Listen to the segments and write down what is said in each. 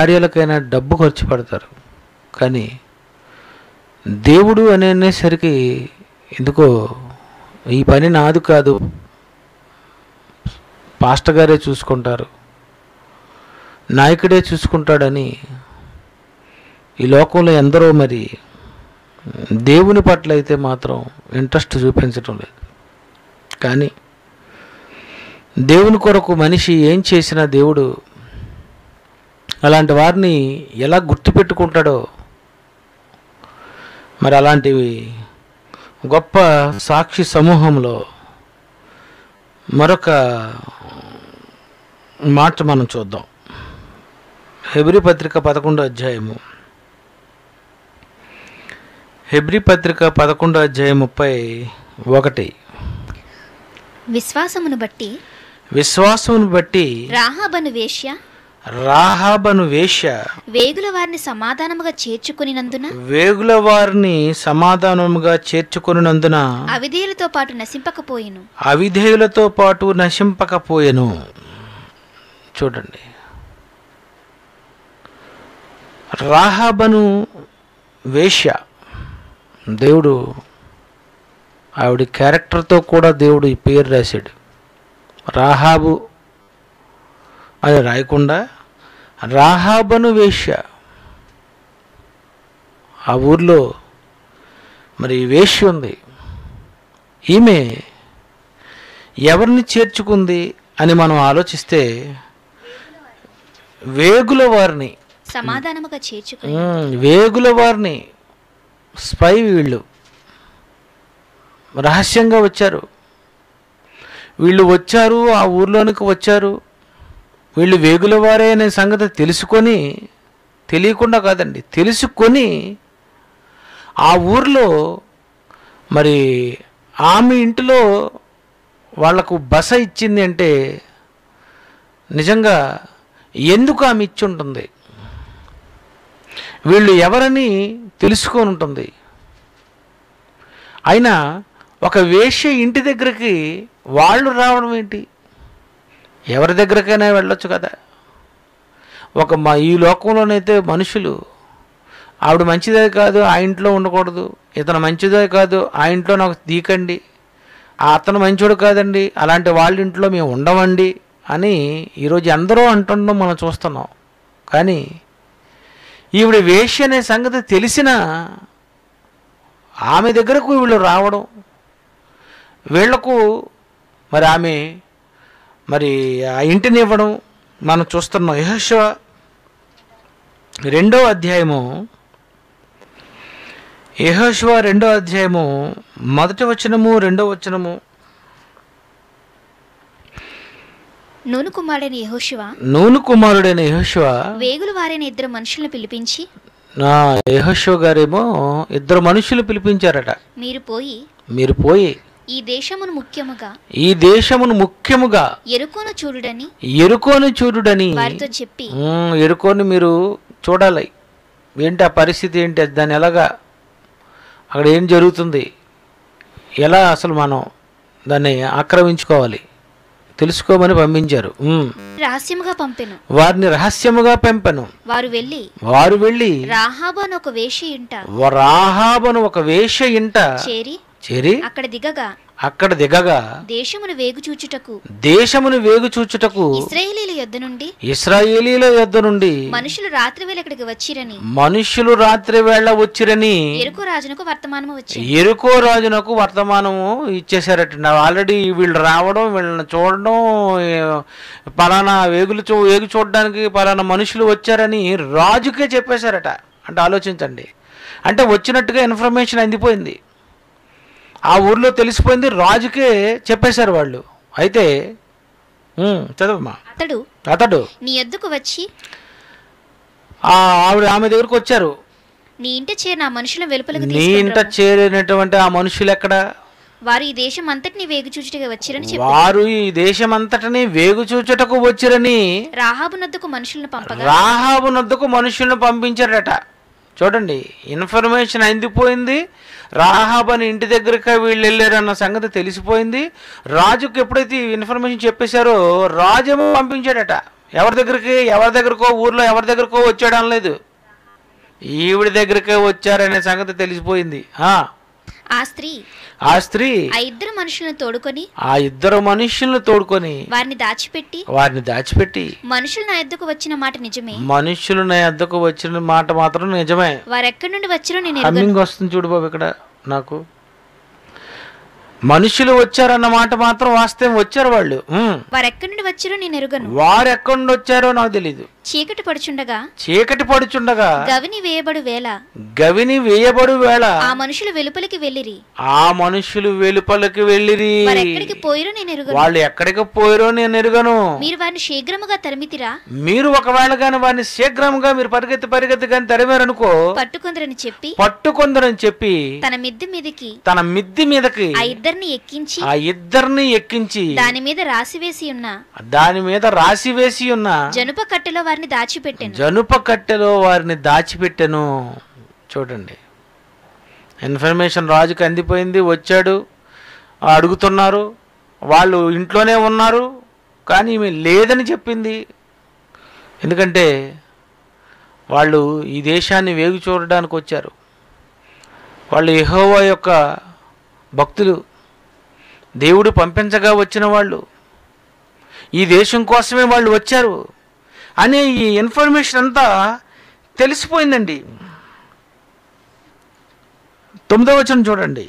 కార్యాలకైనా డబ్బు ఖర్చు పెడతారు కానీ దేవుడు అనేసరికి ఎందుకో ఈ పని నాది కాదు పాస్టర్ గారే చూసుకుంటారు నాయకుడే చూసుకుంటాడని ఈ లోకంలో ఎందరో మరి దేవుని పట్ల అయితే మాత్రం ఇంట్రెస్ట్ చూపించడం లేదు కానీ దేవుని కొరకు మనిషి ఏం చేసినా దేవుడు అలాంటి వారిని ఎలా గుర్తుపెట్టుకుంటాడో మరి అలాంటివి గొప్ప సాక్షి సమూహంలో మరొక మాట మనం చూద్దాం హెబ్రి పత్రిక పదకొండో అధ్యాయము హెబ్రి పత్రిక పదకొండో అధ్యాయం ముప్పై ఒకటి విశ్వాసమును బట్టి విశ్వాసమును బట్టి రాహాబను వేష్య రాహాబను వేష వేగుల వారిని సమాధానముగా చేర్చుకునినందున వేగుల వారిని సమాధానముగా చేర్చుకునినందున అవిధేయులతో పాటు నశింపకపోయేను అవిధేయులతో పాటు నశింపకపోయెను చూడండి రాహాబను వేష దేవుడు ఆవిడ క్యారెక్టర్తో కూడా దేవుడు ఈ పేరు రాశాడు రాహాబు అది రాయకుండా రాహాబను వేష్య ఆ ఊర్లో మరి వేష్య ఉంది ఈమె ఎవరిని చేర్చుకుంది అని మనం ఆలోచిస్తే వేగుల వారిని సమాధానముగా చేర్చుకుని వేగుల వారిని స్పై వీళ్ళు రహస్యంగా వచ్చారు వీళ్ళు వచ్చారు ఆ ఊర్లోనికి వచ్చారు వీళ్ళు వేగులవారే అనే సంగతి తెలుసుకొని తెలియకుండా కాదండి తెలుసుకొని ఆ ఊర్లో మరి ఆమె ఇంటిలో వాళ్లకు బస ఇచ్చింది అంటే నిజంగా ఎందుకు ఆమె ఇచ్చి ఉంటుంది వీళ్ళు ఎవరని తెలుసుకొని ఉంటుంది అయినా ఒక వేష్య ఇంటి దగ్గరికి వాళ్ళు రావడం ఏంటి ఎవరి దగ్గరకైనా వెళ్ళొచ్చు కదా ఒక మా ఈ లోకంలోనైతే మనుషులు ఆవిడ మంచిదే కాదు ఆ ఇంట్లో ఉండకూడదు ఇతను మంచిదే కాదు ఆ ఇంట్లో నాకు దీకండి అతను మంచోడు కాదండి అలాంటి వాళ్ళ ఇంట్లో మేము ఉండమండి అని ఈరోజు ఎందరో అంటుండడం మనం చూస్తున్నాం కానీ ఈవిడ వేష్య అనే సంగతి తెలిసిన ఆమె దగ్గరకు వీళ్ళు రావడం వీళ్లకు మరి ఆమె మరి ఆ ఇంటిని ఇవ్వడం మనం చూస్తున్నాం యహశివ రెండో అధ్యాయము యహోశివ రెండో అధ్యాయము మొదటి వచనము రెండో వచనము నూను కుమారుడైన యహోశివ నూను కుమారుడైన యహోశివ వేగులు వారైన ఇద్దరు మనుషులను పిలిపించి నా యహోశివ గారేమో ఇద్దరు మనుషులు పిలిపించారట మీరు పోయి మీరు పోయి ఈ దేశమును ముఖ్యముగా ఈ దేశమును ముఖ్యముగా ఎరుకోను చూడుడని ఎరుకోను చూడుడని వారితో చెప్పి ఎరుకోని మీరు చూడాలి ఏంటి ఆ పరిస్థితి ఏంటి దాని ఎలాగా అక్కడ ఏం జరుగుతుంది ఎలా అసలు మనం దాన్ని ఆక్రమించుకోవాలి తెలుసుకోమని పంపించారు రహస్యముగా పంపెను వారిని రహస్యముగా పెంపను వారు వెళ్ళి వారు వెళ్ళి రాహాబను ఒక వేష ఇంట రాహాబను ఒక వేష ఇంట చేరి చేరి అక్కడ దిగగా అక్కడ దిగగా దేశమును వేగు చూచుటకు దేశమును వేగు చూచుటకు ఇస్రాయేలీల యుద్ధ నుండి ఇస్రాయేలీల యుద్ధ నుండి మనుషులు రాత్రి వేళ ఇక్కడికి వచ్చిరని మనుషులు రాత్రి వేళ వచ్చిరని ఎరుకో రాజునకు వర్తమానము వచ్చి ఎరుకో రాజునకు వర్తమానము ఇచ్చేసారట ఆల్రెడీ వీళ్ళు రావడం వీళ్ళని చూడడం పలానా వేగులు చూ వేగు చూడడానికి పలానా మనుషులు వచ్చారని రాజుకే చెప్పేశారట అంటే ఆలోచించండి అంటే వచ్చినట్టుగా ఇన్ఫర్మేషన్ అందిపోయింది ఆ ఊర్లో తెలిసిపోయింది రాజుకే చెప్పేశారు వాళ్ళు అయితే చదవమ్మా అతడు అతడు నీ ఎద్దుకు వచ్చి ఆవిడ ఆమె దగ్గరకు వచ్చారు నీ ఇంట చేరిన ఆ మనుషుల వెలుపలకు నీ ఇంట చేరినటువంటి ఆ మనుషులు ఎక్కడ వారు ఈ దేశం అంతటిని వేగు చూచుటకు వచ్చిరని వారు ఈ దేశం అంతటిని వేగు చూచుటకు వచ్చిరని రాహాబు నద్దుకు మనుషులను పంపగా రాహాబు నద్దుకు మనుషులను పంపించారట చూడండి ఇన్ఫర్మేషన్ అందిపోయింది రాహాబని ఇంటి దగ్గరక వీళ్ళు వెళ్ళారన్న సంగతి తెలిసిపోయింది రాజుకు ఎప్పుడైతే ఇన్ఫర్మేషన్ చెప్పేశారో రాజేమో పంపించాడట ఎవరి దగ్గరికి ఎవరి దగ్గరకో ఊర్లో ఎవరి దగ్గరకో వచ్చాడనలేదు ఈవిడి దగ్గరికే వచ్చారనే సంగతి తెలిసిపోయింది ఆ స్త్రీ ఆ స్త్రీ ఆ ఇద్దరు మనుషులను తోడుకొని ఆ ఇద్దరు మనుషులను తోడుకొని వారిని దాచిపెట్టి వారిని దాచిపెట్టి మనుషులు నా ఎద్దకు వచ్చిన మాట నిజమే మనుషులు నా ఎద్దకు వచ్చిన మాట మాత్రం నిజమే వారు ఎక్కడి నుండి వచ్చారో నేను హమ్మింగ్ వస్తుంది చూడు బాబు ఇక్కడ నాకు మనుషులు వచ్చారన్న మాట మాత్రం వాస్తవం వచ్చారు వాళ్ళు వారు ఎక్కడి నుండి వచ్చారో నేను ఎరుగను వారు ఎక్కడి నుండి వచ్చారో నాకు తెలియదు చీకటి పడుచుండగా చీకటి పడుచుండగా గవిని వేయబడు వేళ గవిని వేయబడు వేళ ఆ మనుషులు వెలుపలికి వెళ్ళిరి ఆ మనుషులు వెలుపలికి వెళ్ళిరి ఎక్కడికి పోయిరో నేను ఎరుగను వాళ్ళు ఎక్కడికి పోయిరో నేను ఎరుగను మీరు వారిని శీఘ్రముగా తరిమితిరా మీరు ఒకవేళ గాని వారిని శీఘ్రముగా మీరు పరిగెత్తి పరిగెత్తి గాని తరిమారనుకో పట్టుకుందరని చెప్పి పట్టుకుందరని చెప్పి తన మిద్ది మీదకి తన మిద్ది మీదకి ఆ ఇద్దరిని ఎక్కించి ఆ ఇద్దరిని ఎక్కించి దాని మీద రాసి వేసి ఉన్న దాని మీద రాసి వేసి ఉన్న జనుప కట్టెలో వారిని దాచిపెట్టాను జనుప కట్టెలో వారిని దాచిపెట్టెను చూడండి ఇన్ఫర్మేషన్ రాజుకి అందిపోయింది వచ్చాడు అడుగుతున్నారు వాళ్ళు ఇంట్లోనే ఉన్నారు కానీ ఈమె లేదని చెప్పింది ఎందుకంటే వాళ్ళు ఈ దేశాన్ని వేగు చూడడానికి వచ్చారు వాళ్ళు ఎహోవా యొక్క భక్తులు దేవుడు పంపించగా వచ్చిన వాళ్ళు ఈ దేశం కోసమే వాళ్ళు వచ్చారు అనే ఈ ఇన్ఫర్మేషన్ అంతా తెలిసిపోయిందండి తొమ్మిదో వచనం చూడండి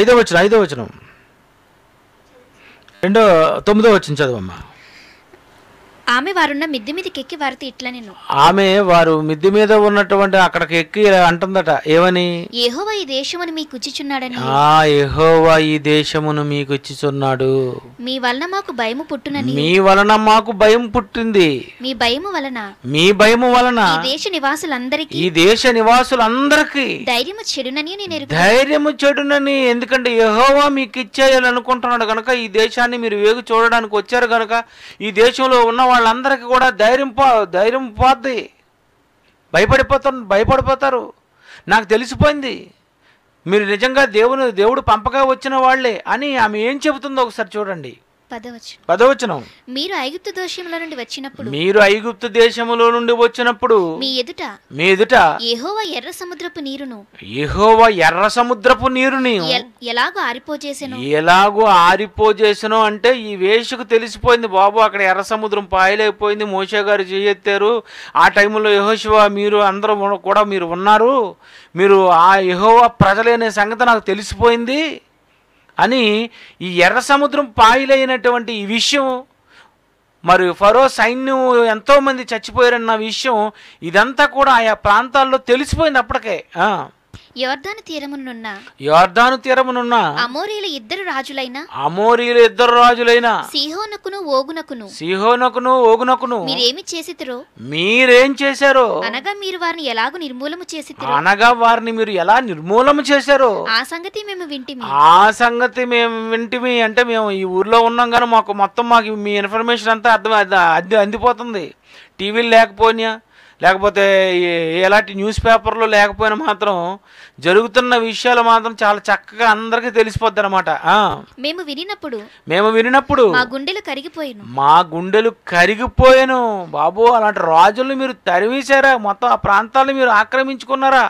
ఐదో వచనం ఐదో వచనం రెండో తొమ్మిదో వచనం చదవమ్మా ఆమె వారున్న మిద్ది మీదకి ఎక్కి వారితో ఇట్లా నేను ఆమె వారు మిద్ది మీద ఉన్నటువంటి అక్కడికి ఎక్కి అంటుందట ఏమని ఏహోవా ఈ దేశమును మీకు ఇచ్చిచున్నాడని ఆ ఏహోవా ఈ దేశమును మీకు ఇచ్చిచున్నాడు మీ వలన మాకు భయము పుట్టునని మీ వలన మాకు భయం పుట్టింది మీ భయము వలన మీ భయము వలన ఈ దేశ నివాసులందరికీ ఈ దేశ నివాసులందరికీ ధైర్యము చెడునని నేను ధైర్యము చెడునని ఎందుకంటే యహోవా మీకు ఇచ్చేయాలని అనుకుంటున్నాడు కనుక ఈ దేశాన్ని మీరు వేగు చూడడానికి వచ్చారు కనుక ఈ దేశంలో ఉన్న వాళ్ళందరికీ కూడా ధైర్యం పో ధైర్యం పోద్ది భయపడిపోతారు భయపడిపోతారు నాకు తెలిసిపోయింది మీరు నిజంగా దేవుని దేవుడు పంపగా వచ్చిన వాళ్ళే అని ఆమె ఏం చెబుతుందో ఒకసారి చూడండి పదవచనం మీరు ఐగుప్తు దేశంలో నుండి వచ్చినప్పుడు మీరు ఐగుప్తు దేశములో నుండి వచ్చినప్పుడు మీ ఎదుట మీ ఎదుట యెహోవా ఎర్ర సముద్రపు నీరును యెహోవా ఎర్ర సముద్రపు నీరుని ఎలాగో ఆరిపోజేసెను ఎలాగో ఆరిపోజేసెను అంటే ఈ వేషకు తెలిసిపోయింది బాబు అక్కడ ఎర్ర సముద్రం పాయలైపోయింది మోషే గారు చేయెత్తారు ఆ టైంలో యహోశివ మీరు అందరూ కూడా మీరు ఉన్నారు మీరు ఆ యహోవా ప్రజలనే సంగతి నాకు తెలిసిపోయింది అని ఈ ఎర్ర సముద్రం పాయిలైనటువంటి ఈ విషయం మరి ఫరో సైన్యం ఎంతోమంది చచ్చిపోయారన్న విషయం ఇదంతా కూడా ఆయా ప్రాంతాల్లో తెలిసిపోయింది అప్పటికే యోర్దాను తీరమునున్న యోర్దాను తీరమునున్న అమోరీల ఇద్దరు రాజులైన అమోరీల ఇద్దరు రాజులైన సిహోనకును ఓగునకును సిహోనకును ఓగునకును మీరేమి చేసిరో మీరేం చేశారో అనగా మీరు వారిని ఎలాగూ నిర్మూలము చేసి అనగా వారిని మీరు ఎలా నిర్మూలము చేశారో ఆ సంగతి మేము వింటిమి ఆ సంగతి మేము వింటిమి అంటే మేము ఈ ఊర్లో ఉన్నాం కానీ మాకు మొత్తం మాకు మీ ఇన్ఫర్మేషన్ అంతా అర్థం అది అందిపోతుంది టీవీలు లేకపోయినా లేకపోతే ఎలాంటి న్యూస్ పేపర్లు లేకపోయినా మాత్రం జరుగుతున్న విషయాలు మాత్రం చాలా చక్కగా అందరికీ తెలిసిపోద్ది అనమాట మేము వినినప్పుడు మేము వినినప్పుడు మా గుండెలు కరిగిపోయాను మా గుండెలు కరిగిపోయాను బాబు అలాంటి రాజులు మీరు తరివేశారా మొత్తం ఆ ప్రాంతాలు మీరు ఆక్రమించుకున్నారా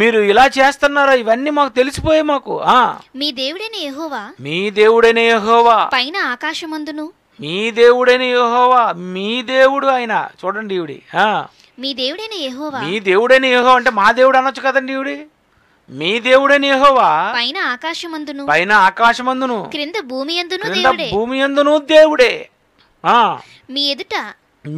మీరు ఇలా చేస్తున్నారా ఇవన్నీ మాకు తెలిసిపోయాయి మాకు మీ దేవుడైన యహోవా మీ దేవుడైన యహోవా పైన ఆకాశమందును మీ దేవుడైన యహోవా మీ దేవుడు ఆయన చూడండి ఈవిడి మీ దేవుడైన యహోవా మీ దేవుడైన యహోవా అంటే మా దేవుడు అనొచ్చు కదండి ఈవిడి మీ దేవుడైన యహోవా పైన ఆకాశమందును పైన ఆకాశమందును క్రింద భూమి అందును దేవుడే భూమి అందును దేవుడే ఆ మీ ఎదుట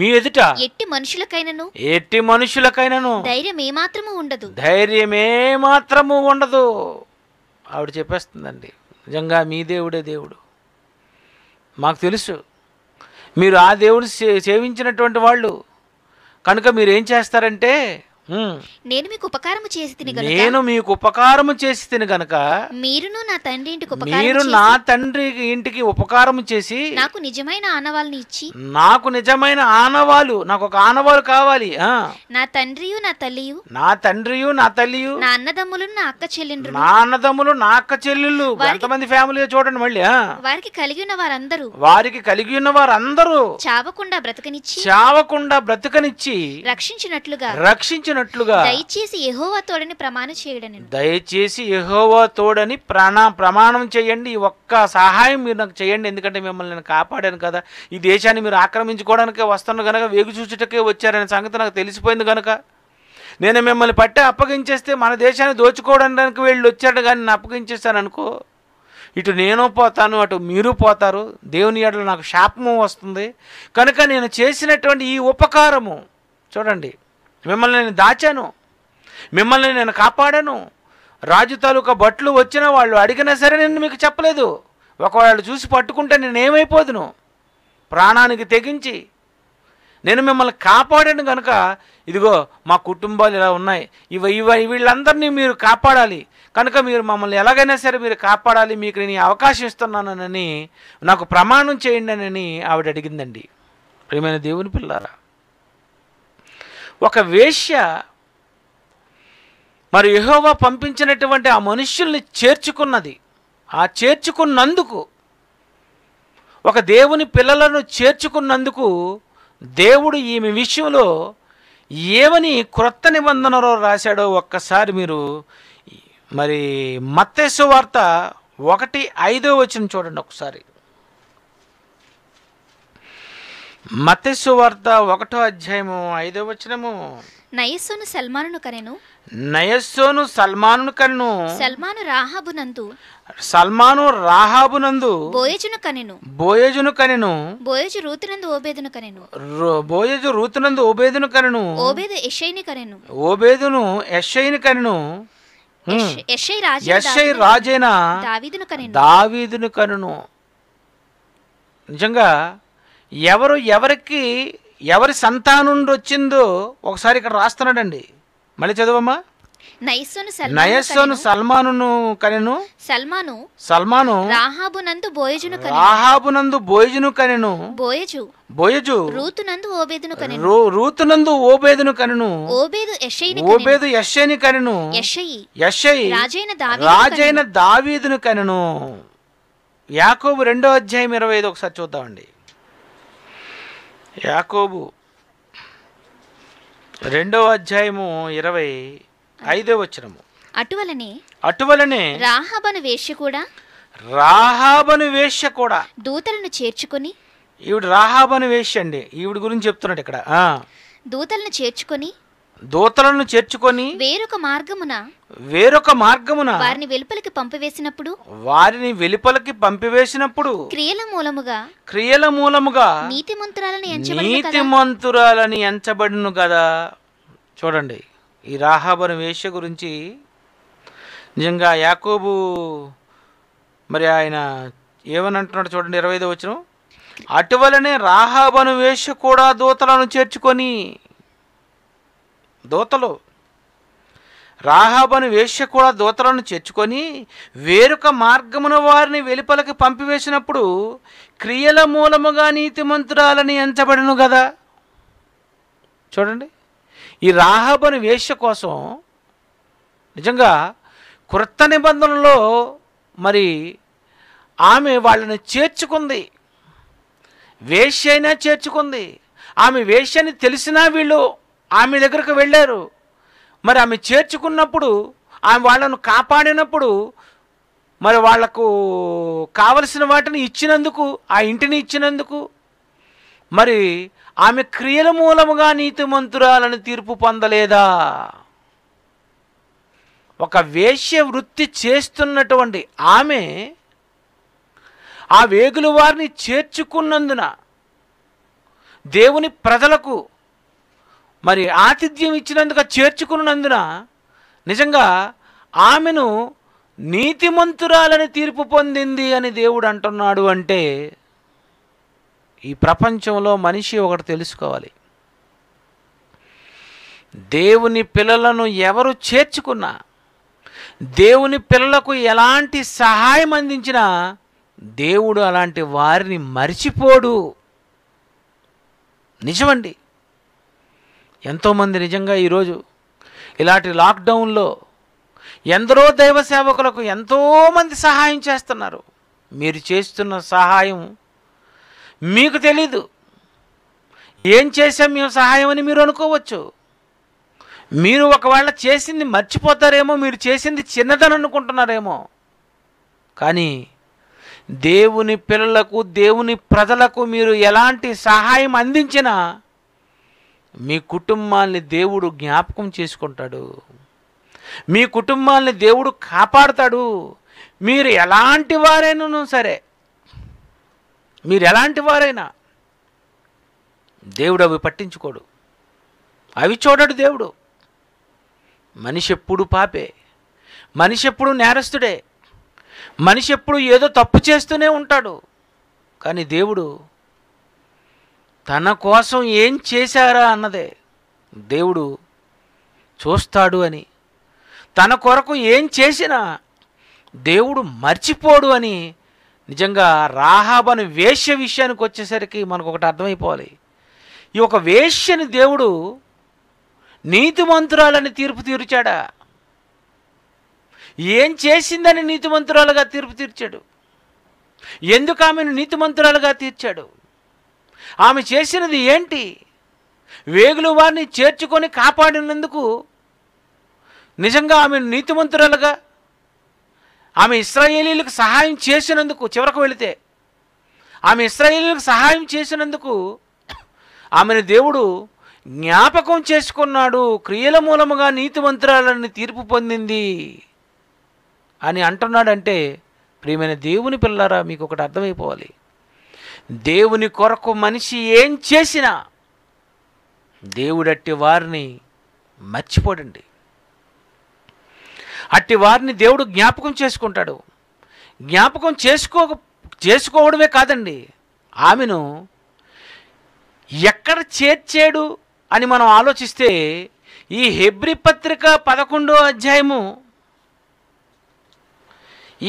మీ ఎదుట ఎట్టి మనుషులకైనను ఎట్టి మనుషులకైనను ధైర్యం ఏ మాత్రము ఉండదు ధైర్యం ఏ మాత్రము ఉండదు ఆవిడ చెప్పేస్తుందండి నిజంగా మీ దేవుడే దేవుడు మాకు తెలుసు మీరు ఆ దేవుడు సేవించినటువంటి వాళ్ళు కనుక మీరేం చేస్తారంటే నేను మీకు ఉపకారం చేసి తిని నేను మీకు ఉపకారం చేసి తిని గనక మీరును నా తండ్రి ఇంటికి మీరు నా తండ్రి ఇంటికి ఉపకారం చేసి నాకు నిజమైన ఆనవాళ్ళని ఇచ్చి నాకు నిజమైన ఆనవాళ్ళు నాకు ఒక ఆనవాళ్ళు కావాలి నా తండ్రియు నా తల్లియు నా తండ్రియు నా తల్లియు నా అన్నదమ్ములు నా అక్క చెల్లెండ్రు నా అన్నదమ్ములు నా అక్క చెల్లెళ్ళు ఎంతమంది ఫ్యామిలీ చూడండి మళ్ళీ వారికి కలిగి ఉన్న వారందరూ వారికి కలిగి ఉన్న వారందరూ చావకుండా బ్రతకనిచ్చి చావకుండా బ్రతకనిచ్చి రక్షించినట్లుగా రక్షించిన ఇచ్చినట్లుగా దయచేసి యహోవా తోడని ప్రమాణం చేయడం దయచేసి యహోవా తోడని ప్రాణ ప్రమాణం చేయండి ఒక్క సహాయం మీరు నాకు చేయండి ఎందుకంటే మిమ్మల్ని నేను కాపాడాను కదా ఈ దేశాన్ని మీరు ఆక్రమించుకోవడానికే వస్తున్న కనుక వేగు చూచుటకే వచ్చారనే సంగతి నాకు తెలిసిపోయింది కనుక నేను మిమ్మల్ని పట్టే అప్పగించేస్తే మన దేశాన్ని దోచుకోవడానికి వీళ్ళు వచ్చాడు కానీ నేను అప్పగించేస్తాను అనుకో ఇటు నేను పోతాను అటు మీరు పోతారు దేవుని ఏడలో నాకు శాపము వస్తుంది కనుక నేను చేసినటువంటి ఈ ఉపకారము చూడండి మిమ్మల్ని నేను దాచాను మిమ్మల్ని నేను కాపాడాను రాజు తాలూకా బట్లు వచ్చిన వాళ్ళు అడిగినా సరే నేను మీకు చెప్పలేదు ఒకవేళ చూసి పట్టుకుంటే నేనేమైపోదును ప్రాణానికి తెగించి నేను మిమ్మల్ని కాపాడాను కనుక ఇదిగో మా కుటుంబాలు ఇలా ఉన్నాయి ఇవ ఇవ వీళ్ళందరినీ మీరు కాపాడాలి కనుక మీరు మమ్మల్ని ఎలాగైనా సరే మీరు కాపాడాలి మీకు నేను అవకాశం ఇస్తున్నానని నాకు ప్రమాణం చేయండి అని ఆవిడ అడిగిందండి ప్రియమైన దేవుని పిల్లారా ఒక వేశ్య మరి యహోవా పంపించినటువంటి ఆ మనుష్యుల్ని చేర్చుకున్నది ఆ చేర్చుకున్నందుకు ఒక దేవుని పిల్లలను చేర్చుకున్నందుకు దేవుడు ఈమె విషయంలో ఏమని క్రొత్త నిబంధనలో రాశాడో ఒక్కసారి మీరు మరి మత్తేశ్వ వార్త ఒకటి ఐదో వచ్చిన చూడండి ఒకసారి మత్స్సు వార్త ఒకటో అధ్యాయము ఐదో వచనము నయస్సును సల్మానును కనెను నయస్సోను సల్మానును కన్ను సల్మాను రాహాబునందు సల్మాను రాహాబునందు బోయజును కనెను బోయజును కనెను బోయజు రూతునందు ఓబేదును కనెను బోయజు రూతునందు ఓబేదును కనెను ఓబేదు ఎషైని కనెను ఓబేదును ఎషైని కనెను ఎషై రాజైన దావీదును కనెను దావీదును కనెను నిజంగా ఎవరు ఎవరికి ఎవరి సంతానుండి వచ్చిందో ఒకసారి ఇక్కడ రాస్తున్నాడండి మళ్ళీ చదువమ్మా నయస్సోను సల్మానును కనెను సల్మాను సల్మాను రాహాబునందు బోయజును రాహాబునందు బోయజును కనెను బోయజు బోయజు రూతునందు ఓబేదును కనెను రూతునందు ఓబేదును కనెను ఓబేదు యెషయిని ఓబేదు యెషయిని కనెను యెషయి యెషయి రాజైన దావీదు రాజైన దావీదును కనెను యాకోబు రెండో అధ్యాయం ఇరవై ఐదు ఒకసారి చూద్దామండి యాకోబు రెండవ అధ్యాయము ఇరవై ఐదవ వచ్చినము అటువలనే అటువలనే రాహాబను వేష్య కూడా రాహాబను వేష్య కూడా దూతలను చేర్చుకొని ఈవిడ రాహాబను వేష్య అండి ఈవిడ గురించి చెప్తున్నాడు ఇక్కడ దూతలను చేర్చుకొని దూతలను చేర్చుకొని వేరొక మార్గమున వేరొక మార్గమున వారిని వెలుపలికి పంపివేసినప్పుడు వారిని వెలుపలికి పంపివేసినప్పుడు క్రియల మూలముగా క్రియల మూలముగా నీతి మంత్రాలను నీతి మంత్రాలని ఎంచబడిను కదా చూడండి ఈ రాహాబను వేష్య గురించి నిజంగా యాకోబు మరి ఆయన ఏమని అంటున్నాడు చూడండి ఇరవై ఐదో వచ్చిన అటువలనే రాహాబను వేష కూడా దూతలను చేర్చుకొని దూతలు రాహాబను వేష్య కూడా దూతలను చేర్చుకొని వేరొక మార్గమున వారిని వెలుపలకి పంపివేసినప్పుడు క్రియల మూలముగా నీతిమంతురాలని ఎంచబడను కదా చూడండి ఈ రాహాబను వేష్య కోసం నిజంగా క్రొత్త నిబంధనలో మరి ఆమె వాళ్ళని చేర్చుకుంది వేష్య అయినా చేర్చుకుంది ఆమె వేష్యని తెలిసినా వీళ్ళు ఆమె దగ్గరకు వెళ్ళారు మరి ఆమె చేర్చుకున్నప్పుడు ఆమె వాళ్ళను కాపాడినప్పుడు మరి వాళ్లకు కావలసిన వాటిని ఇచ్చినందుకు ఆ ఇంటిని ఇచ్చినందుకు మరి ఆమె క్రియల మూలముగా నీతి నీతిమంతురాలను తీర్పు పొందలేదా ఒక వేశ్య వృత్తి చేస్తున్నటువంటి ఆమె ఆ వేగులు వారిని చేర్చుకున్నందున దేవుని ప్రజలకు మరి ఆతిథ్యం ఇచ్చినందుక చేర్చుకున్నందున నిజంగా ఆమెను నీతిమంతురాలని తీర్పు పొందింది అని దేవుడు అంటున్నాడు అంటే ఈ ప్రపంచంలో మనిషి ఒకటి తెలుసుకోవాలి దేవుని పిల్లలను ఎవరు చేర్చుకున్నా దేవుని పిల్లలకు ఎలాంటి సహాయం అందించినా దేవుడు అలాంటి వారిని మరిచిపోడు నిజమండి ఎంతోమంది నిజంగా ఈరోజు ఇలాంటి లాక్డౌన్లో ఎందరో దైవ సేవకులకు ఎంతోమంది సహాయం చేస్తున్నారు మీరు చేస్తున్న సహాయం మీకు తెలీదు ఏం చేసాం మేము సహాయం అని మీరు అనుకోవచ్చు మీరు ఒకవేళ చేసింది మర్చిపోతారేమో మీరు చేసింది చిన్నదని అనుకుంటున్నారేమో కానీ దేవుని పిల్లలకు దేవుని ప్రజలకు మీరు ఎలాంటి సహాయం అందించినా మీ కుటుంబాన్ని దేవుడు జ్ఞాపకం చేసుకుంటాడు మీ కుటుంబాన్ని దేవుడు కాపాడుతాడు మీరు ఎలాంటి వారైనా సరే మీరు ఎలాంటి వారైనా దేవుడు అవి పట్టించుకోడు అవి చూడడు దేవుడు మనిషి ఎప్పుడు పాపే మనిషి ఎప్పుడు నేరస్తుడే మనిషి ఎప్పుడు ఏదో తప్పు చేస్తూనే ఉంటాడు కానీ దేవుడు తన కోసం ఏం చేశారా అన్నదే దేవుడు చూస్తాడు అని తన కొరకు ఏం చేసినా దేవుడు మర్చిపోడు అని నిజంగా రాహాబను వేష్య విషయానికి వచ్చేసరికి మనకు ఒకటి అర్థమైపోవాలి ఈ ఒక వేష్యని దేవుడు నీతిమంతురాలని తీర్పు తీర్చాడా ఏం చేసిందని నీతిమంతురాలుగా తీర్పు తీర్చాడు ఎందుకు ఆమెను నీతిమంతురాలుగా తీర్చాడు ఆమె చేసినది ఏంటి వేగులు వారిని చేర్చుకొని కాపాడినందుకు నిజంగా ఆమె నీతిమంతురాలుగా ఆమె ఇస్రాయేలీలకు సహాయం చేసినందుకు చివరకు వెళితే ఆమె ఇస్రాయేలీలకు సహాయం చేసినందుకు ఆమెను దేవుడు జ్ఞాపకం చేసుకున్నాడు క్రియల మూలముగా నీతిమంతురాలని తీర్పు పొందింది అని అంటున్నాడంటే ప్రియమైన దేవుని పిల్లారా మీకు ఒకటి అర్థమైపోవాలి దేవుని కొరకు మనిషి ఏం చేసినా దేవుడట్టి వారిని మర్చిపోడండి అట్టి వారిని దేవుడు జ్ఞాపకం చేసుకుంటాడు జ్ఞాపకం చేసుకో చేసుకోవడమే కాదండి ఆమెను ఎక్కడ చేర్చాడు అని మనం ఆలోచిస్తే ఈ హెబ్రి పత్రిక పదకొండో అధ్యాయము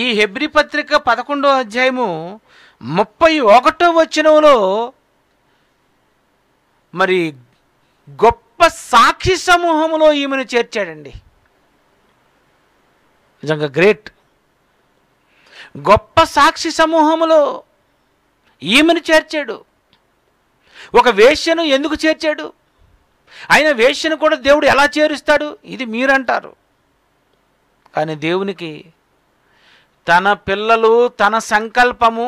ఈ హెబ్రి పత్రిక పదకొండో అధ్యాయము ముప్పై ఒకటో వచనంలో మరి గొప్ప సాక్షి సమూహంలో ఈమెను చేర్చాడండి నిజంగా గ్రేట్ గొప్ప సాక్షి సమూహంలో ఈమెను చేర్చాడు ఒక వేష్యను ఎందుకు చేర్చాడు ఆయన వేష్యను కూడా దేవుడు ఎలా చేరుస్తాడు ఇది మీరంటారు కానీ దేవునికి తన పిల్లలు తన సంకల్పము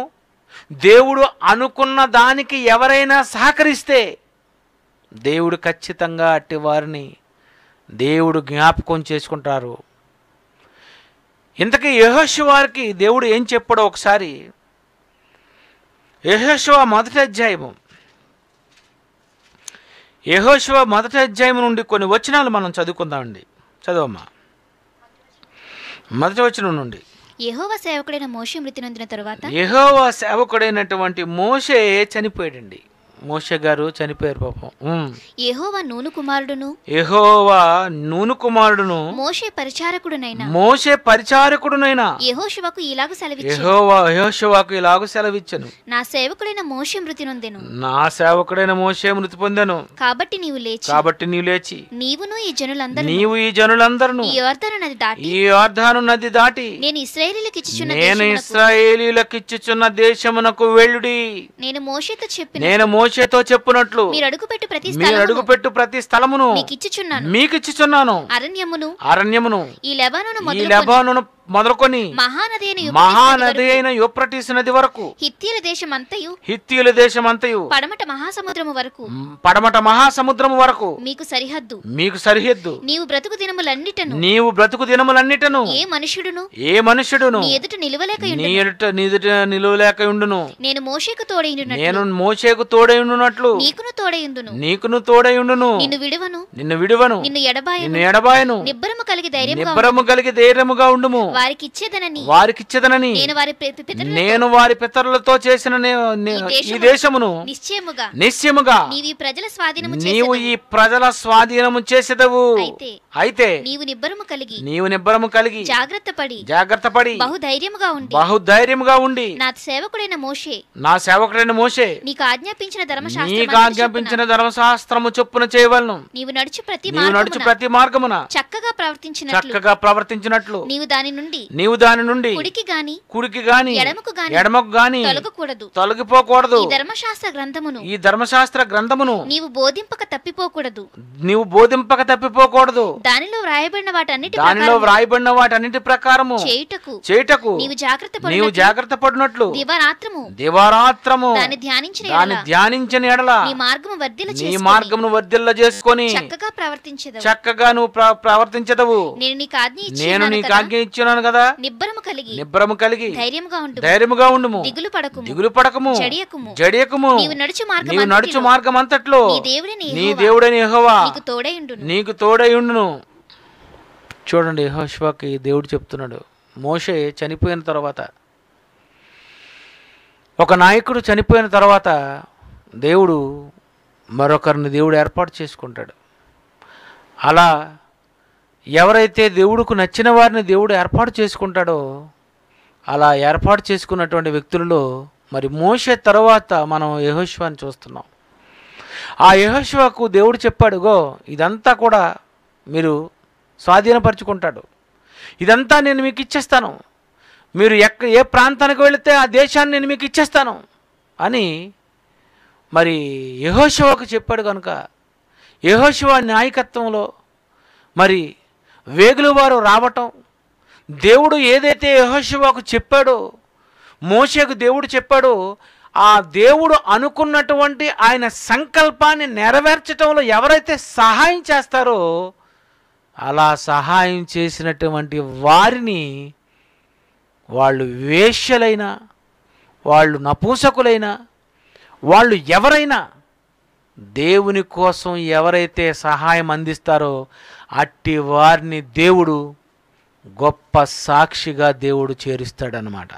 దేవుడు అనుకున్న దానికి ఎవరైనా సహకరిస్తే దేవుడు ఖచ్చితంగా అట్టి వారిని దేవుడు జ్ఞాపకం చేసుకుంటారు ఇంతకీ వారికి దేవుడు ఏం చెప్పాడో ఒకసారి యహోశివ మొదటి అధ్యాయము యహోశివ మొదటి అధ్యాయం నుండి కొన్ని వచనాలు మనం చదువుకుందామండి చదవమ్మా మొదటి వచనం నుండి యహోవ సేవకుడైన మోసే మృతి నొందిన తర్వాత యహోవ సేవకుడైనటువంటి మోషే చనిపోయాడండి మోషే గారు చనిపోయారు పాపం యెహోవా నూను కుమారుడును యెహోవా నూను కుమారుడును మోషే పరిచారకుడునైనా మోషే పరిచారకుడునైనా యెహోషువకు ఇలాగ సెలవిచ్చాను యెహోవా యెహోషువకు ఇలాగ సెలవిచ్చాను నా సేవకుడైన మోషే మృతి నొందెను నా సేవకుడైన మోషే మృతి పొందెను కాబట్టి నీవు లేచి కాబట్టి నీవు లేచి నీవును ఈ జనులందరూ నీవు ఈ జనులందరూ ఈ యోర్ధను నది దాటి ఈ యోర్ధను నది దాటి నేను ఇస్రాయేలీలకు ఇచ్చుచున్న నేను ఇస్రాయేలీలకు ఇచ్చుచున్న దేశమునకు వెళ్ళుడి నేను మోషేతో చెప్పిన నేను మోషే మోషేతో చెప్పునట్లు మీరు అడుగు పెట్టు ప్రతి స్థలమును మీకు ఇచ్చిచున్నాను అరణ్యమును అరణ్యమును ఈ లెబాను మొదలుకొని మహానది మహానది అయిన యూప్రటీస్ నది వరకు హిత్తియుల దేశమంతయు హిత్తియుల దేశమంతయు పడమట మహాసముద్రము వరకు పడమట మహాసముద్రము వరకు మీకు సరిహద్దు మీకు సరిహద్దు నీవు బ్రతుకు దినములన్నిటను నీవు బ్రతుకు దినములన్నిటను ఏ మనుషుడును ఏ మనుషుడును నీ ఎదుట నిలవలేక నీ ఎదుట నీ ఎదుట నిలవలేక ఉండును నేను మోషేకు తోడైండును నేను మోషేకు తోడై ఉండునట్లు నీకును తోడైండును నీకును తోడై ఉండును నిన్ను విడువను నిన్ను విడువను నిన్ను ఎడబాయను నిన్ను ఎడబాయను నిబ్బరము కలిగి ధైర్యము నిబ్బరము కలిగి ధైర్యముగా ఉండుము వారికి ఇచ్చేదనని వారికి ఇచ్చేదనని నేను వారి నేను వారి పితరులతో చేసిన ఈ దేశమును నిశ్చయముగా నిశ్చయముగా నీవు ప్రజల స్వాధీనము నీవు ఈ ప్రజల స్వాధీనము చేసేదవు అయితే నీవు నిబ్బరము కలిగి నీవు నిబ్బరము కలిగి జాగ్రత్త పడి జాగ్రత్త పడి బహుధైర్యముగా ఉండి బహుధైర్యముగా ఉండి నా సేవకుడైన మోషే నా సేవకుడైన మోషే నీకు ఆజ్ఞాపించిన ధర్మశాస్త్రం నీకు ఆజ్ఞాపించిన ధర్మశాస్త్రము చొప్పున చేయవలను నీవు నడుచు ప్రతి నడుచు ప్రతి మార్గమున చక్కగా ప్రవర్తించిన చక్కగా ప్రవర్తించినట్లు నీవు దాని నుండి నుండి నీవు దాని నుండి కుడికి గాని కుడికి గాని ఎడమకు గాని ఎడమకు గాని తొలగకూడదు తొలగిపోకూడదు ఈ ధర్మశాస్త్ర గ్రంథమును ఈ ధర్మశాస్త్ర గ్రంథమును నీవు బోధింపక తప్పిపోకూడదు నీవు బోధింపక తప్పిపోకూడదు దానిలో వ్రాయబడిన వాటన్నిటి దానిలో వ్రాయబడిన వాటన్నిటి ప్రకారము చేయుటకు చేయుటకు నీవు జాగ్రత్త నీవు జాగ్రత్త పడినట్లు దివరాత్రము దివరాత్రము దాన్ని ధ్యానించిన దాన్ని ధ్యానించిన ఎడల నీ మార్గము వర్ధిల్ల నీ మార్గమును వర్ధిల్ల చేసుకొని చక్కగా ప్రవర్తించదు చక్కగా నువ్వు ప్రవర్తించదవు నేను నీకు ఆజ్ఞ నేను నీకు ఆజ్ఞ ఇచ్చిన చెప్తున్నాను కదా నిబ్బరము కలిగి నిబ్బరము కలిగి ధైర్యముగా ఉండు ధైర్యముగా ఉండుము దిగులు పడకము దిగులు పడకము జడియకుము జడియకుము నీవు నడుచు మార్గం నీవు నడుచు మార్గం అంతట్లో నీ దేవుడని నీ దేవుడని యెహోవా నీకు తోడై ఉండును నీకు తోడై ఉండును చూడండి యెహోషువాకి దేవుడు చెప్తున్నాడు మోషే చనిపోయిన తర్వాత ఒక నాయకుడు చనిపోయిన తర్వాత దేవుడు మరొకరిని దేవుడు ఏర్పాటు చేసుకుంటాడు అలా ఎవరైతే దేవుడుకు నచ్చిన వారిని దేవుడు ఏర్పాటు చేసుకుంటాడో అలా ఏర్పాటు చేసుకున్నటువంటి వ్యక్తులలో మరి మోసే తర్వాత మనం యహోశివాన్ని చూస్తున్నాం ఆ యహోశ్వకు దేవుడు చెప్పాడుగో ఇదంతా కూడా మీరు స్వాధీనపరుచుకుంటాడు ఇదంతా నేను మీకు ఇచ్చేస్తాను మీరు ఎక్క ఏ ప్రాంతానికి వెళితే ఆ దేశాన్ని నేను మీకు ఇచ్చేస్తాను అని మరి యహోశివకు చెప్పాడు కనుక యహోశివ నాయకత్వంలో మరి వేగులు వారు రావటం దేవుడు ఏదైతే యహోశివాకు చెప్పాడో మోషకు దేవుడు చెప్పాడో ఆ దేవుడు అనుకున్నటువంటి ఆయన సంకల్పాన్ని నెరవేర్చడంలో ఎవరైతే సహాయం చేస్తారో అలా సహాయం చేసినటువంటి వారిని వాళ్ళు వేష్యలైన వాళ్ళు నపూసకులైన వాళ్ళు ఎవరైనా దేవుని కోసం ఎవరైతే సహాయం అందిస్తారో అట్టి వారిని దేవుడు గొప్ప సాక్షిగా దేవుడు చేరుస్తాడనమాట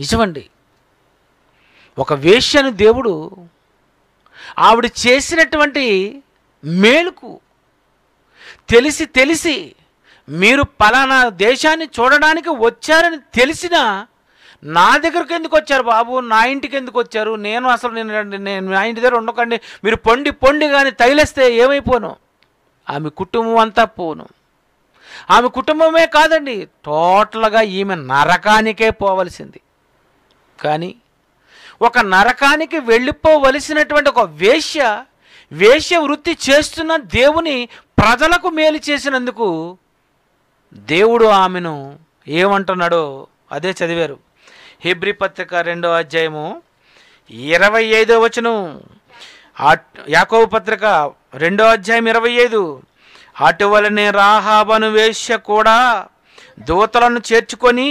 నిజమండి ఒక వేష్యను దేవుడు ఆవిడ చేసినటువంటి మేలుకు తెలిసి తెలిసి మీరు పలానా దేశాన్ని చూడడానికి వచ్చారని తెలిసిన నా దగ్గరకు ఎందుకు వచ్చారు బాబు నా ఇంటికి ఎందుకు వచ్చారు నేను అసలు నేను నేను నా ఇంటి దగ్గర ఉండకండి మీరు పొండి పొండి కానీ తగిలేస్తే ఏమైపోను ఆమె కుటుంబం అంతా పోను ఆమె కుటుంబమే కాదండి టోటల్గా ఈమె నరకానికే పోవలసింది కానీ ఒక నరకానికి వెళ్ళిపోవలసినటువంటి ఒక వేష్య వేష్య వృత్తి చేస్తున్న దేవుని ప్రజలకు మేలు చేసినందుకు దేవుడు ఆమెను ఏమంటున్నాడో అదే చదివారు హిబ్రి పత్రిక రెండో అధ్యాయము ఇరవై ఐదో వచనం ఆ యాకోబు పత్రిక రెండో అధ్యాయం ఇరవై ఐదు అటువలనే రాహాబను వేశ్య కూడా దూతలను చేర్చుకొని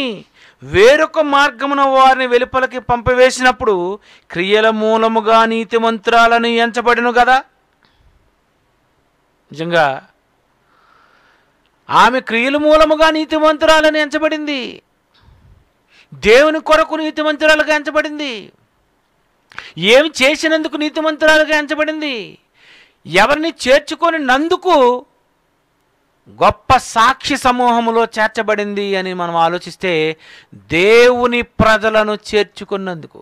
వేరొక మార్గమున వారిని వెలుపలకి పంపివేసినప్పుడు క్రియల మూలముగా నీతి మంత్రాలను ఎంచబడిను కదా నిజంగా ఆమె క్రియల మూలముగా నీతి మంత్రాలను ఎంచబడింది దేవుని కొరకు నీతి నీతిమంత్రాలుగా ఎంచబడింది ఏమి చేసినందుకు నీతిమంతురాలుగా ఎంచబడింది ఎవరిని చేర్చుకొని నందుకు గొప్ప సాక్షి సమూహములో చేర్చబడింది అని మనం ఆలోచిస్తే దేవుని ప్రజలను చేర్చుకున్నందుకు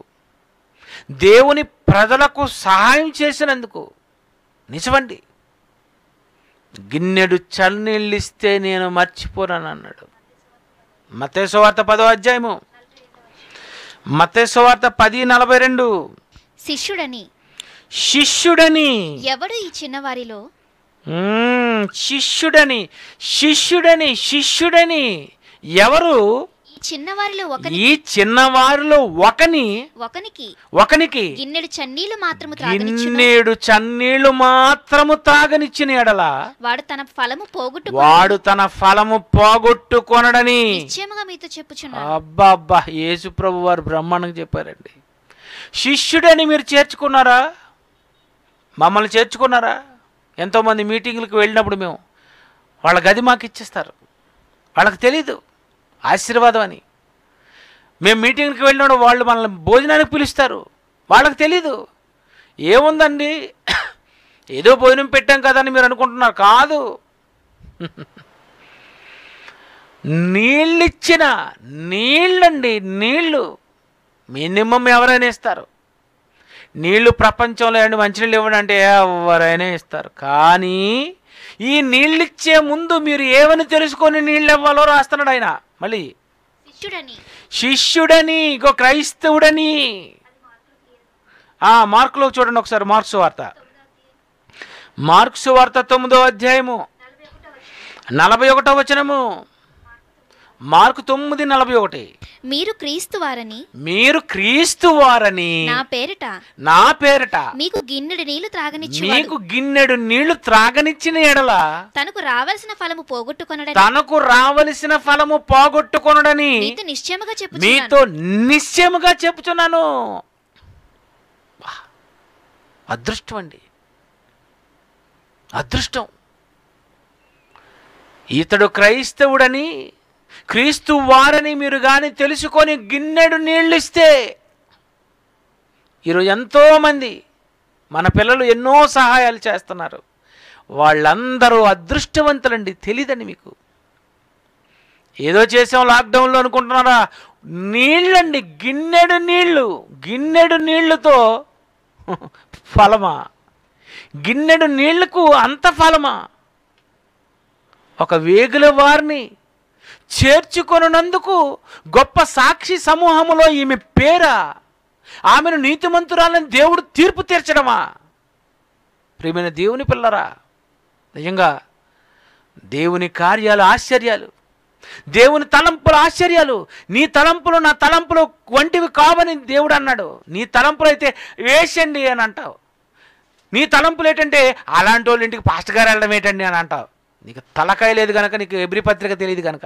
దేవుని ప్రజలకు సహాయం చేసినందుకు నిజమండి గిన్నెడు చల్నీళ్ళిస్తే నేను మర్చిపోరాను అన్నాడు మతేశ్వార్త పదో అధ్యాయము మతేశ్వార్త పది నలభై రెండు శిష్యుడని శిష్యుడని ఎవడు ఈ చిన్నవారిలో శిష్యుడని శిష్యుడని శిష్యుడని ఎవరు ఈ చిన్నవారిలో ఒకని ఒకని ఒకనికి ఒకనికి గిన్నెడు చన్నీళ్లు మాత్రము గిన్నెడు చన్నీళ్లు మాత్రము తాగనిచ్చిన ఎడల వాడు తన ఫలము పోగొట్టు వాడు తన ఫలము పోగొట్టుకొనడని నిశ్చయముగా మీతో చెప్పుచున్నాను అబ్బా అబ్బా యేసు ప్రభు వారు బ్రహ్మాండంగా చెప్పారండి శిష్యుడని మీరు చేర్చుకున్నారా మమ్మల్ని చేర్చుకున్నారా ఎంతోమంది మీటింగ్లకు వెళ్ళినప్పుడు మేము వాళ్ళ గది మాకు ఇచ్చేస్తారు వాళ్ళకి తెలీదు ఆశీర్వాదం అని మేము మీటింగ్కి వెళ్ళినప్పుడు వాళ్ళు మనల్ని భోజనానికి పిలుస్తారు వాళ్ళకి తెలీదు ఏముందండి ఏదో భోజనం పెట్టాం కదా అని మీరు అనుకుంటున్నారు కాదు నీళ్ళిచ్చిన నీళ్ళండి నీళ్ళు మినిమం ఎవరైనా ఇస్తారు నీళ్లు ప్రపంచంలో ఏమి మంచినీళ్ళు ఇవ్వడం అంటే ఎవరైనా ఇస్తారు కానీ ఈ నీళ్ళు ఇచ్చే ముందు మీరు ఏమని తెలుసుకొని నీళ్ళు ఇవ్వాలో రాస్తున్నాడు ఆయన మళ్ళీ శిష్యుడని ఇంకో క్రైస్తవుడని ఆ మార్కులో చూడండి ఒకసారి మార్క్స్ వార్త మార్క్స్ వార్త తొమ్మిదో అధ్యాయము నలభై ఒకటో వచనము మార్కు తొమ్మిది నలభై ఒకటి మీరు వారని మీరు వారని నా పేరిట నా పేరిట మీకు గిన్నెడు నీళ్లు త్రాగనిచ్చి మీకు గిన్నెడు నీళ్లు త్రాగనిచ్చిన ఎడల తనకు రావలసిన ఫలము పోగొట్టుకొనడని తనకు రావలసిన ఫలము పోగొట్టుకొనడని మీతో నిశ్చయముగా చెప్పు మీతో నిశ్చయముగా చెప్తున్నాను అదృష్టం అండి అదృష్టం ఇతడు క్రైస్తవుడని క్రీస్తు వారని మీరు కానీ తెలుసుకొని గిన్నెడు నీళ్ళిస్తే ఈరోజు ఎంతోమంది మన పిల్లలు ఎన్నో సహాయాలు చేస్తున్నారు వాళ్ళందరూ అదృష్టవంతులండి తెలియదండి మీకు ఏదో చేసాం లాక్డౌన్లో అనుకుంటున్నారా నీళ్ళండి గిన్నెడు నీళ్ళు గిన్నెడు నీళ్లతో ఫలమా గిన్నెడు నీళ్లకు అంత ఫలమా ఒక వేగుల వారిని చేర్చుకొనున్నందుకు గొప్ప సాక్షి సమూహములో ఈమె పేరా ఆమెను నీతిమంతురాలని దేవుడు తీర్పు తీర్చడమా ప్రేమైన దేవుని పిల్లరా నిజంగా దేవుని కార్యాలు ఆశ్చర్యాలు దేవుని తలంపుల ఆశ్చర్యాలు నీ తలంపులు నా తలంపులు వంటివి కావని దేవుడు అన్నాడు నీ తలంపులు అయితే వేసండి అని అంటావు నీ తలంపులు ఏంటంటే అలాంటి వాళ్ళ ఇంటికి పాస్టర్ గారు వెళ్ళడం ఏంటండి అని అంటావు నీకు తలకాయ లేదు కనుక నీకు ఎబ్రి పత్రిక తెలియదు కనుక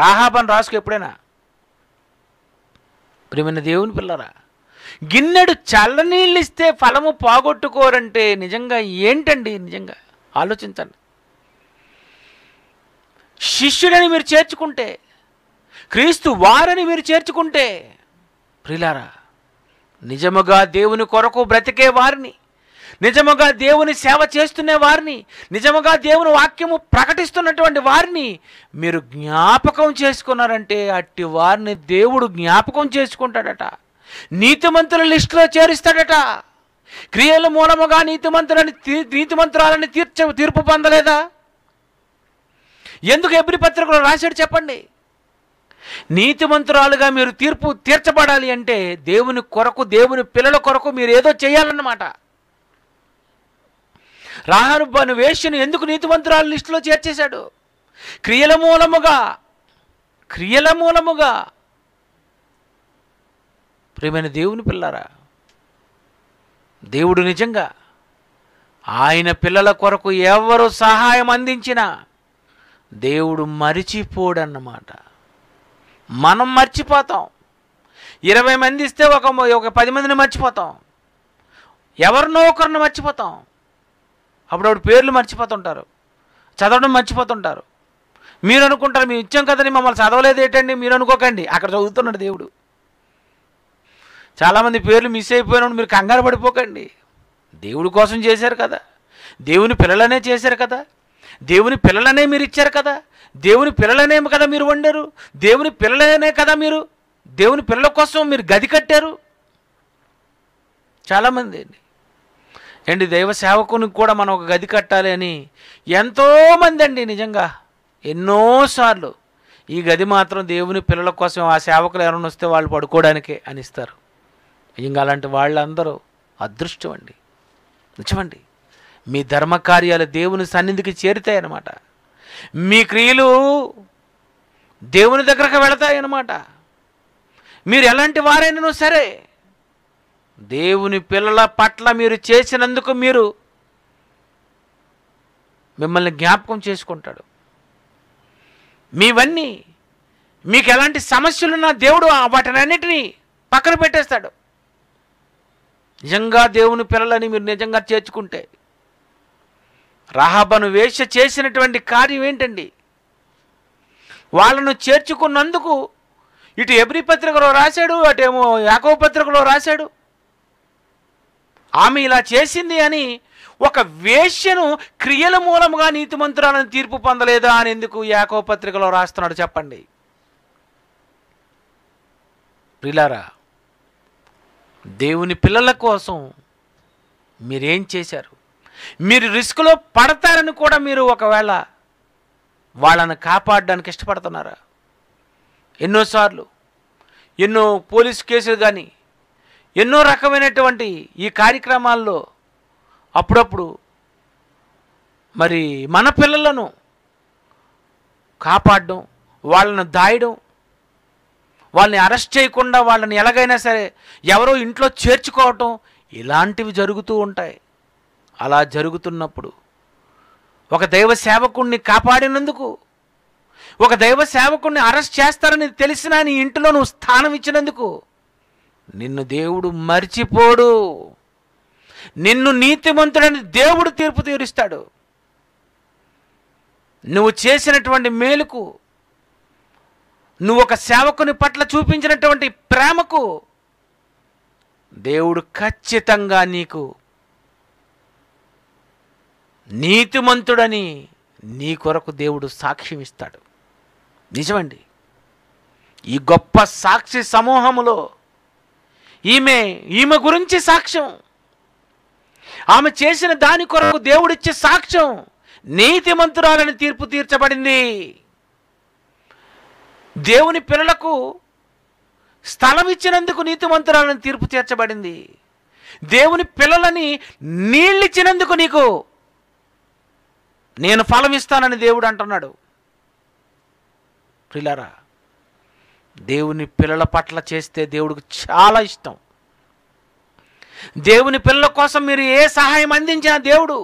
రాహాబన్ రాసుకు ఎప్పుడైనా ప్రేమైన దేవుని పిల్లరా గిన్నెడు చల్లనీళ్ళిస్తే ఫలము పోగొట్టుకోరంటే నిజంగా ఏంటండి నిజంగా ఆలోచించండి శిష్యుడని మీరు చేర్చుకుంటే క్రీస్తు వారని మీరు చేర్చుకుంటే ప్రిలారా నిజముగా దేవుని కొరకు బ్రతికే వారిని నిజముగా దేవుని సేవ చేస్తున్న వారిని నిజముగా దేవుని వాక్యము ప్రకటిస్తున్నటువంటి వారిని మీరు జ్ఞాపకం చేసుకున్నారంటే అట్టి వారిని దేవుడు జ్ఞాపకం చేసుకుంటాడట నీతిమంతుల లిస్టులో చేరుస్తాడట క్రియల మూలముగా నీతిమంతులని నీతిమంతురాలని తీర్చ తీర్పు పొందలేదా ఎందుకు ఎబ్రి పత్రికలు రాశాడు చెప్పండి నీతిమంతురాలుగా మీరు తీర్పు తీర్చబడాలి అంటే దేవుని కొరకు దేవుని పిల్లల కొరకు మీరు ఏదో చేయాలన్నమాట రాహనుబ్బను వేష్యను ఎందుకు నీతివంతురాల లిస్టులో చేర్చేశాడు క్రియల మూలముగా క్రియల మూలముగా ప్రేమైన దేవుని పిల్లరా దేవుడు నిజంగా ఆయన పిల్లల కొరకు ఎవరు సహాయం అందించినా దేవుడు మరిచిపోడన్నమాట మనం మర్చిపోతాం ఇరవై మంది ఇస్తే ఒక ఒక పది మందిని మర్చిపోతాం ఎవరినో ఒకరిని మర్చిపోతాం అప్పుడప్పుడు పేర్లు మర్చిపోతుంటారు చదవడం మర్చిపోతుంటారు మీరు అనుకుంటారు మేము ఇచ్చాం కదని మమ్మల్ని చదవలేదు ఏంటండి మీరు అనుకోకండి అక్కడ చదువుతున్నాడు దేవుడు చాలామంది పేర్లు మిస్ అయిపోయినప్పుడు మీరు కంగారు పడిపోకండి దేవుడి కోసం చేశారు కదా దేవుని పిల్లలనే చేశారు కదా దేవుని పిల్లలనే మీరు ఇచ్చారు కదా దేవుని పిల్లలనే కదా మీరు వండారు దేవుని పిల్లలనే కదా మీరు దేవుని పిల్లల కోసం మీరు గది కట్టారు చాలామంది అండి ఏంటి దైవ సేవకునికి కూడా మనం ఒక గది కట్టాలి అని ఎంతోమంది అండి నిజంగా ఎన్నోసార్లు ఈ గది మాత్రం దేవుని పిల్లల కోసం ఆ సేవకులు ఎవరైనా వస్తే వాళ్ళు పడుకోవడానికే అనిస్తారు నిజంగా అలాంటి వాళ్ళందరూ అదృష్టం అండి నిజమండి మీ ధర్మకార్యాలు దేవుని సన్నిధికి చేరుతాయన్నమాట మీ క్రియలు దేవుని దగ్గరకు వెళతాయన్నమాట మీరు ఎలాంటి వారైనా సరే దేవుని పిల్లల పట్ల మీరు చేసినందుకు మీరు మిమ్మల్ని జ్ఞాపకం చేసుకుంటాడు మీవన్నీ మీకు ఎలాంటి సమస్యలున్నా దేవుడు వాటినన్నిటినీ పక్కన పెట్టేస్తాడు నిజంగా దేవుని పిల్లలని మీరు నిజంగా చేర్చుకుంటే రాహబను వేష చేసినటువంటి కార్యం ఏంటండి వాళ్ళను చేర్చుకున్నందుకు ఇటు ఎబ్రి పత్రికలో రాశాడు అటేమో యాకవ పత్రికలో రాశాడు ఆమె ఇలా చేసింది అని ఒక వేష్యను క్రియల మూలముగా నీతిమంతురాలను తీర్పు పొందలేదా అని ఎందుకు ఏకోపత్రికలో రాస్తున్నాడు చెప్పండి ప్రిలారా దేవుని పిల్లల కోసం మీరేం చేశారు మీరు రిస్క్లో పడతారని కూడా మీరు ఒకవేళ వాళ్ళని కాపాడడానికి ఇష్టపడుతున్నారా ఎన్నోసార్లు ఎన్నో పోలీస్ కేసులు కానీ ఎన్నో రకమైనటువంటి ఈ కార్యక్రమాల్లో అప్పుడప్పుడు మరి మన పిల్లలను కాపాడడం వాళ్ళను దాయడం వాళ్ళని అరెస్ట్ చేయకుండా వాళ్ళని ఎలాగైనా సరే ఎవరో ఇంట్లో చేర్చుకోవటం ఇలాంటివి జరుగుతూ ఉంటాయి అలా జరుగుతున్నప్పుడు ఒక దైవ సేవకుణ్ణి కాపాడినందుకు ఒక దైవ సేవకుణ్ణి అరెస్ట్ చేస్తారని తెలిసినా నీ ఇంటిలో నువ్వు స్థానం ఇచ్చినందుకు నిన్ను దేవుడు మర్చిపోడు నిన్ను నీతిమంతుడని దేవుడు తీర్పు తీరుస్తాడు నువ్వు చేసినటువంటి మేలుకు నువ్వు ఒక సేవకుని పట్ల చూపించినటువంటి ప్రేమకు దేవుడు ఖచ్చితంగా నీకు నీతిమంతుడని నీ కొరకు దేవుడు సాక్ష్యం ఇస్తాడు నిజమండి ఈ గొప్ప సాక్షి సమూహములో ఈమె ఈమె గురించి సాక్ష్యం ఆమె చేసిన దాని కొరకు దేవుడిచ్చే సాక్ష్యం నీతి మంత్రాలని తీర్పు తీర్చబడింది దేవుని పిల్లలకు స్థలం ఇచ్చినందుకు నీతి మంత్రాలను తీర్పు తీర్చబడింది దేవుని పిల్లలని నీళ్ళిచ్చినందుకు నీకు నేను ఫలం ఇస్తానని దేవుడు అంటున్నాడు ప్రిలారా దేవుని పిల్లల పట్ల చేస్తే దేవుడికి చాలా ఇష్టం దేవుని పిల్లల కోసం మీరు ఏ సహాయం అందించినా దేవుడు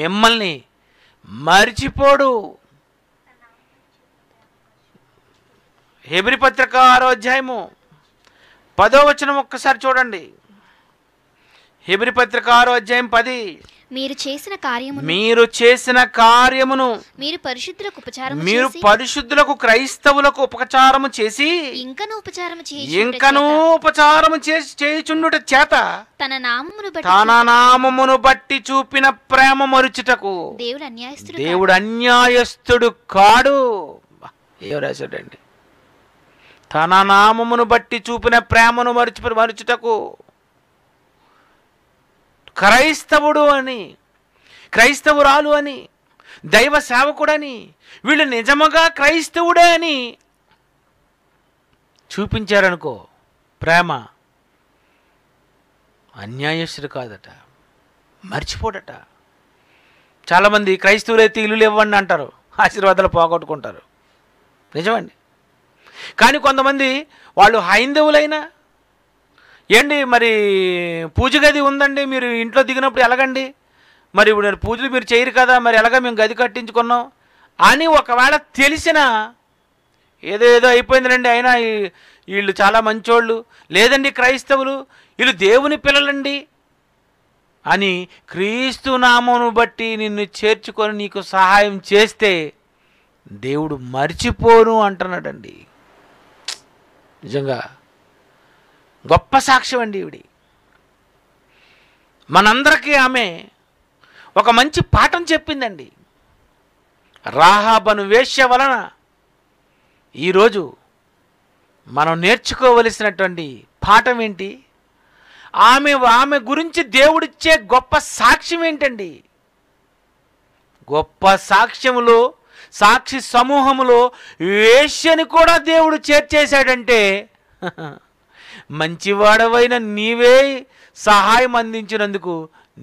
మిమ్మల్ని మరిచిపోడు హెబ్రి పత్రిక ఆరో అధ్యాయము పదో వచనం ఒక్కసారి చూడండి హిబ్రి పత్రిక ఆరో అధ్యాయం పది మీరు చేసిన కార్యము మీరు చేసిన కార్యమును మీరు పరిశుద్ధులకు ఉపచారం మీరు పరిశుద్ధులకు క్రైస్తవులకు ఉపచారము చేసి ఇంకను ఉపచారము చేసి ఇంకను ఉపచారము చేసి చేయుచుండుట చేత తన నామమును బట్టి తన నామమును బట్టి చూపిన ప్రేమ మరుచుటకు దేవుడు అన్యాయస్తుడు దేవుడు అన్యాయస్తుడు కాడు రాశాడండి తన నామమును బట్టి చూపిన ప్రేమను మరిచి మరుచుటకు క్రైస్తవుడు అని క్రైస్తవురాలు అని దైవ సేవకుడని వీళ్ళు నిజముగా క్రైస్తవుడే అని చూపించారనుకో ప్రేమ అన్యాయస్తుడు కాదట మర్చిపోడట చాలామంది క్రైస్తవులైతే ఇల్లులు ఇవ్వండి అంటారు ఆశీర్వాదాలు పోగొట్టుకుంటారు నిజమండి కానీ కొంతమంది వాళ్ళు హైందవులైనా ఏంటి మరి పూజ గది ఉందండి మీరు ఇంట్లో దిగినప్పుడు ఎలాగండి మరి ఇప్పుడు పూజలు మీరు చేయరు కదా మరి ఎలాగ మేము గది కట్టించుకున్నాం అని ఒకవేళ తెలిసిన ఏదో ఏదో రండి అయినా వీళ్ళు చాలా మంచోళ్ళు లేదండి క్రైస్తవులు వీళ్ళు దేవుని పిల్లలండి అని క్రీస్తు నామను బట్టి నిన్ను చేర్చుకొని నీకు సహాయం చేస్తే దేవుడు మర్చిపోను అంటున్నాడండి నిజంగా గొప్ప సాక్ష్యం అండి ఈవిడి మనందరికీ ఆమె ఒక మంచి పాఠం చెప్పిందండి రాహాబను వేశ్య వలన ఈరోజు మనం నేర్చుకోవలసినటువంటి పాఠం ఏంటి ఆమె ఆమె గురించి దేవుడిచ్చే గొప్ప సాక్ష్యం ఏంటండి గొప్ప సాక్ష్యములో సాక్షి సమూహములో వేష్యని కూడా దేవుడు చేర్చేశాడంటే మంచివాడవైన నీవే సహాయం అందించినందుకు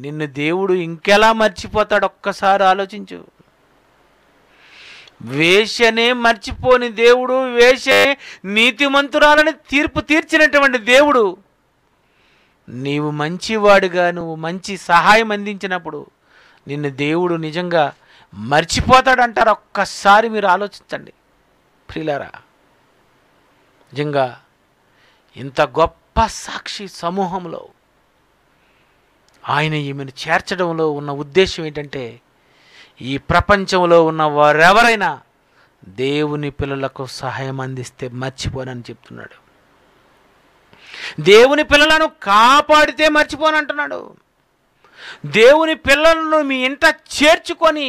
నిన్ను దేవుడు ఇంకెలా మర్చిపోతాడు ఒక్కసారి ఆలోచించు వేషనే మర్చిపోని దేవుడు వేషనే నీతిమంతురాలని తీర్పు తీర్చినటువంటి దేవుడు నీవు మంచివాడుగా నువ్వు మంచి సహాయం అందించినప్పుడు నిన్ను దేవుడు నిజంగా మర్చిపోతాడంటారు ఒక్కసారి మీరు ఆలోచించండి ప్రిలరా నిజంగా ఇంత గొప్ప సాక్షి సమూహంలో ఆయన ఈమెను చేర్చడంలో ఉన్న ఉద్దేశం ఏంటంటే ఈ ప్రపంచంలో ఉన్న వారెవరైనా దేవుని పిల్లలకు సహాయం అందిస్తే మర్చిపోనని చెప్తున్నాడు దేవుని పిల్లలను కాపాడితే మర్చిపోనంటున్నాడు దేవుని పిల్లలను మీ ఇంట చేర్చుకొని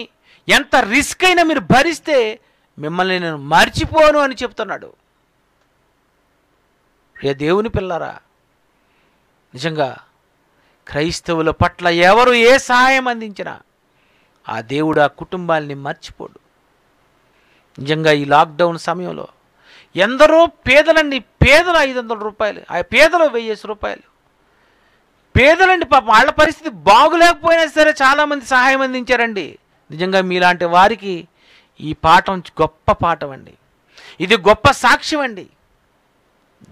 ఎంత రిస్క్ అయినా మీరు భరిస్తే మిమ్మల్ని నేను మర్చిపోను అని చెప్తున్నాడు ప్రియ దేవుని పిల్లరా నిజంగా క్రైస్తవుల పట్ల ఎవరు ఏ సహాయం అందించినా ఆ దేవుడు ఆ కుటుంబాల్ని మర్చిపోడు నిజంగా ఈ లాక్డౌన్ సమయంలో ఎందరో పేదలండి పేదలు ఐదు వందల రూపాయలు ఆ పేదలు వెయ్యేసి రూపాయలు పేదలండి పాప వాళ్ళ పరిస్థితి బాగులేకపోయినా సరే చాలామంది సహాయం అందించారండి నిజంగా మీలాంటి వారికి ఈ పాఠం గొప్ప పాఠం అండి ఇది గొప్ప సాక్ష్యం అండి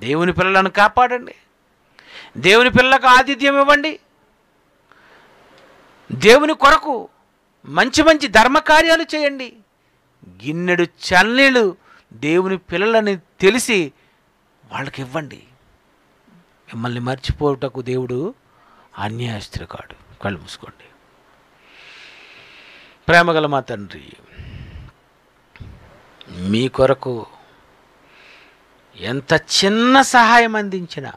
దేవుని పిల్లలను కాపాడండి దేవుని పిల్లలకు ఆతిథ్యం ఇవ్వండి దేవుని కొరకు మంచి మంచి ధర్మకార్యాలు చేయండి గిన్నెడు చల్లీలు దేవుని పిల్లలని తెలిసి వాళ్ళకి ఇవ్వండి మిమ్మల్ని మర్చిపోటకు దేవుడు అన్యాయస్తుడు కాడు కళ్ళు మూసుకోండి ప్రేమగల మా తండ్రి మీ కొరకు ఎంత చిన్న సహాయం అందించినా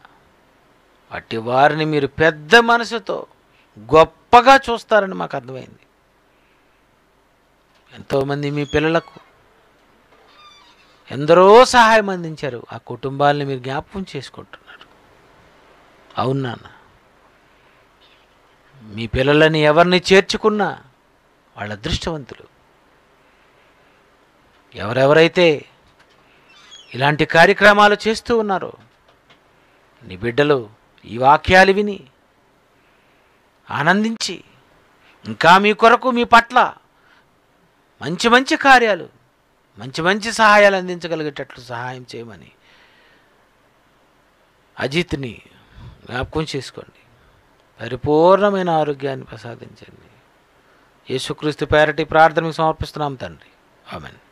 అట్టి వారిని మీరు పెద్ద మనసుతో గొప్పగా చూస్తారని మాకు అర్థమైంది ఎంతోమంది మీ పిల్లలకు ఎందరో సహాయం అందించారు ఆ కుటుంబాలని మీరు జ్ఞాపకం చేసుకుంటున్నారు అవును మీ పిల్లలని ఎవరిని చేర్చుకున్నా వాళ్ళ అదృష్టవంతులు ఎవరెవరైతే ఇలాంటి కార్యక్రమాలు చేస్తూ ఉన్నారు నీ బిడ్డలు ఈ వాక్యాలు విని ఆనందించి ఇంకా మీ కొరకు మీ పట్ల మంచి మంచి కార్యాలు మంచి మంచి సహాయాలు అందించగలిగేటట్లు సహాయం చేయమని అజిత్ని జ్ఞాపకం చేసుకోండి పరిపూర్ణమైన ఆరోగ్యాన్ని ప్రసాదించండి యేసుక్రీస్తు పేరటి ప్రార్థనకు సమర్పిస్తున్నాం తండ్రి ఆమెను